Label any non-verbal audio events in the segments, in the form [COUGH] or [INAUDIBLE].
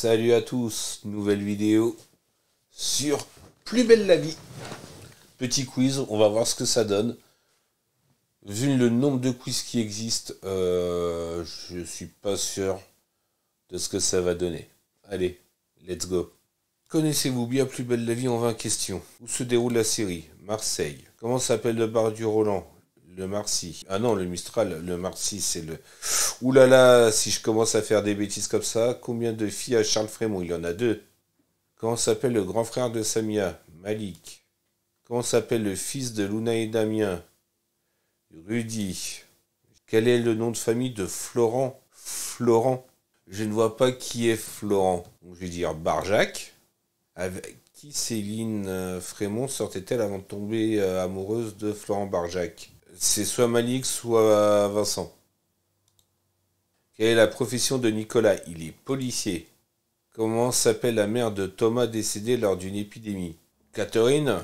Salut à tous, nouvelle vidéo sur Plus belle la vie. Petit quiz, on va voir ce que ça donne. Vu le nombre de quiz qui existent, je euh, je suis pas sûr de ce que ça va donner. Allez, let's go. Connaissez-vous bien Plus belle la vie en 20 questions Où se déroule la série Marseille. Comment s'appelle le bar du Roland le Marcy. Ah non, le Mistral, le Marcy, c'est le. Ouh là là, si je commence à faire des bêtises comme ça, combien de filles a Charles Frémont Il y en a deux. Comment s'appelle le grand frère de Samia Malik. Comment s'appelle le fils de Luna et Damien Rudy. Quel est le nom de famille de Florent Florent. Je ne vois pas qui est Florent. je vais dire Barjac. Avec qui Céline euh, Frémont sortait-elle avant de tomber euh, amoureuse de Florent Barjac c'est soit Malik, soit Vincent. Quelle est la profession de Nicolas Il est policier. Comment s'appelle la mère de Thomas décédé lors d'une épidémie Catherine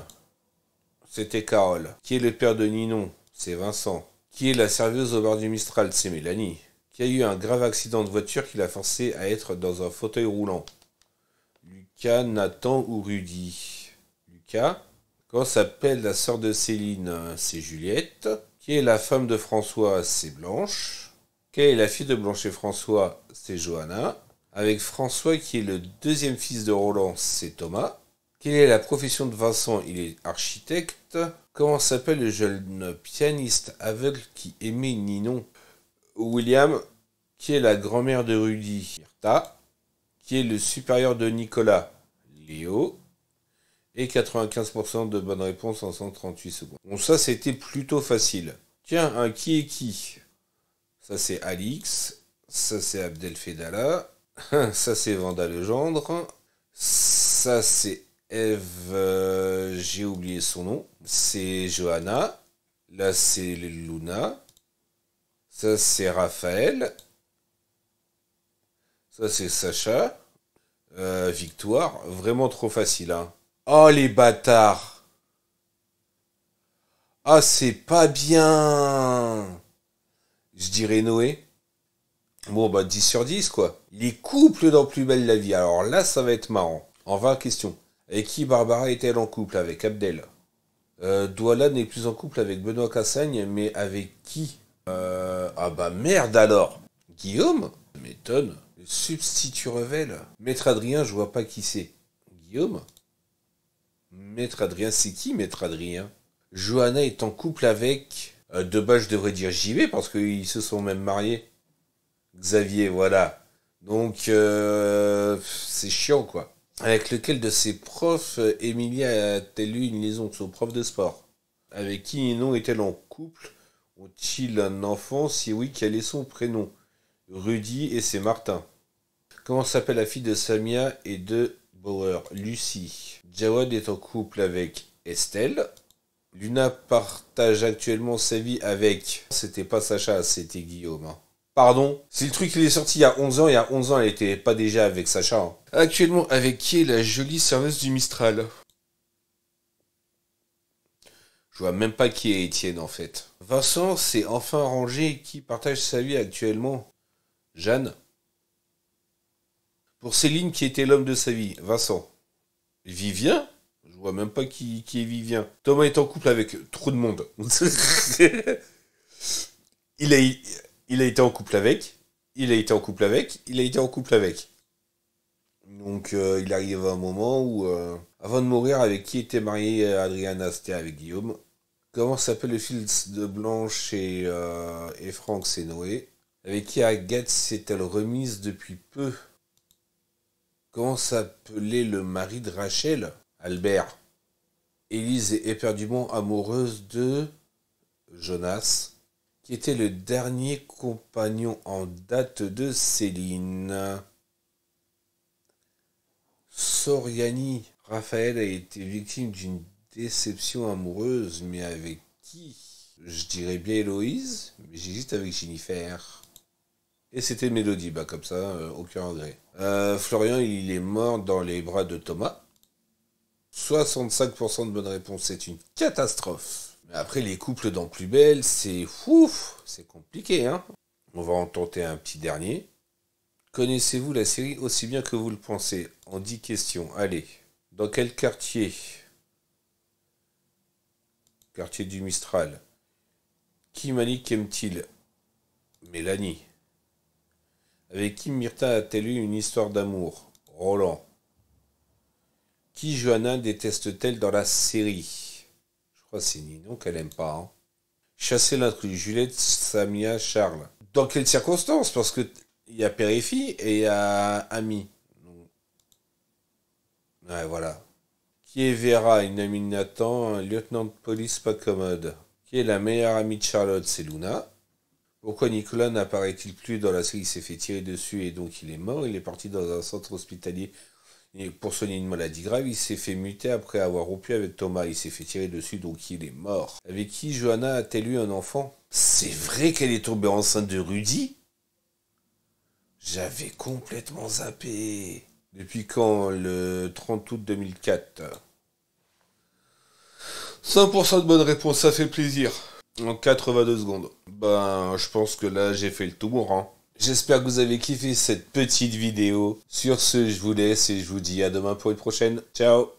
C'était Carole. Qui est le père de Ninon C'est Vincent. Qui est la serveuse au bar du Mistral C'est Mélanie. Qui a eu un grave accident de voiture qui l'a forcé à être dans un fauteuil roulant Lucas, Nathan ou Rudy Lucas Comment s'appelle la sœur de Céline C'est Juliette qui est la femme de François, c'est Blanche. Quelle est la fille de Blanche et François, c'est Johanna. Avec François, qui est le deuxième fils de Roland, c'est Thomas. Quelle est la profession de Vincent Il est architecte. Comment s'appelle le jeune pianiste aveugle qui aimait Ninon William, qui est la grand-mère de Rudy Hirta. Qui est le supérieur de Nicolas Léo et 95% de bonnes réponses en 138 secondes. Bon, ça, c'était plutôt facile. Tiens, un qui est qui Ça, c'est Alix. Ça, c'est Abdel Fedala. [LAUGHS] ça, c'est Vanda Legendre. Ça, c'est Eve. Euh, j'ai oublié son nom. C'est Johanna. Là, c'est Luna. Ça, c'est Raphaël. Ça, c'est Sacha. Euh, victoire. Vraiment trop facile. Hein. Oh les bâtards Ah c'est pas bien Je dirais Noé. Bon bah 10 sur 10 quoi. Les couples dans Plus belle la vie. Alors là ça va être marrant. En 20 questions. Avec qui Barbara est-elle en couple Avec Abdel. Euh, Douala n'est plus en couple avec Benoît Cassagne, mais avec qui euh, Ah bah merde alors Guillaume m'étonne. Le substitut Revel. Maître Adrien, je vois pas qui c'est. Guillaume Maître Adrien, c'est qui Maître Adrien Johanna est en couple avec. Euh, de bas, je devrais dire JV parce qu'ils se sont même mariés. Xavier, voilà. Donc, euh, c'est chiant, quoi. Avec lequel de ses profs, Emilia euh, a-t-elle eu une liaison de Son prof de sport. Avec qui non est-elle en couple Ont-ils un enfant Si oui, quel est son prénom Rudy et c'est Martin. Comment s'appelle la fille de Samia et de Lucie. Jawad est en couple avec Estelle. Luna partage actuellement sa vie avec... C'était pas Sacha, c'était Guillaume. Hein. Pardon C'est le truc il est sorti il y a 11 ans, il y a 11 ans elle était pas déjà avec Sacha. Hein. Actuellement avec qui est la jolie serveuse du Mistral je vois même pas qui est Étienne en fait. Vincent c'est enfin rangé qui partage sa vie actuellement. Jeanne pour Céline, qui était l'homme de sa vie Vincent. Vivien Je vois même pas qui, est Vivien. Thomas est en couple avec trop de monde. [LAUGHS] il, a, il a été en couple avec. Il a été en couple avec. Il a été en couple avec. Donc euh, il arrive un moment où, euh, avant de mourir, avec qui était marié Adriana C'était avec Guillaume. Comment s'appelle le fils de Blanche et, euh, et Franck C'est Noé. Avec qui Agathe s'est-elle remise depuis peu Comment s'appelait le mari de Rachel Albert. Élise est éperdument amoureuse de Jonas, qui était le dernier compagnon en date de Céline. Soriani Raphaël a été victime d'une déception amoureuse, mais avec qui Je dirais bien Héloïse, mais j'hésite avec Jennifer. Et c'était Mélodie, bah comme ça, euh, aucun regret. Euh, Florian, il est mort dans les bras de Thomas. 65% de bonnes réponses, c'est une catastrophe. Mais après, les couples dans Plus Belle, c'est fou, c'est compliqué, hein. On va en tenter un petit dernier. Connaissez-vous la série aussi bien que vous le pensez En 10 questions, allez. Dans quel quartier Quartier du Mistral. Qui Manique aime-t-il Mélanie. Avec qui Myrta a-t-elle eu une histoire d'amour Roland. Qui Johanna déteste-t-elle dans la série Je crois que c'est Ninon qu'elle aime pas. Hein. Chasser l'intrus, Juliette, Samia, Charles. Dans quelles circonstances Parce que il y a Périfi et il y a Ami. Ouais, voilà. Qui est Vera, une amie de Nathan, un lieutenant de police pas commode Qui est la meilleure amie de Charlotte C'est Luna. Pourquoi Nicolas n'apparaît-il plus dans la série Il s'est fait tirer dessus et donc il est mort. Il est parti dans un centre hospitalier pour soigner une maladie grave. Il s'est fait muter après avoir rompu avec Thomas. Il s'est fait tirer dessus donc il est mort. Avec qui Johanna a-t-elle eu un enfant C'est vrai qu'elle est tombée enceinte de Rudy J'avais complètement zappé. Depuis quand Le 30 août 2004. 100% de bonne réponse, ça fait plaisir. En 82 secondes. Ben, je pense que là, j'ai fait le tour. Hein. J'espère que vous avez kiffé cette petite vidéo. Sur ce, je vous laisse et je vous dis à demain pour une prochaine. Ciao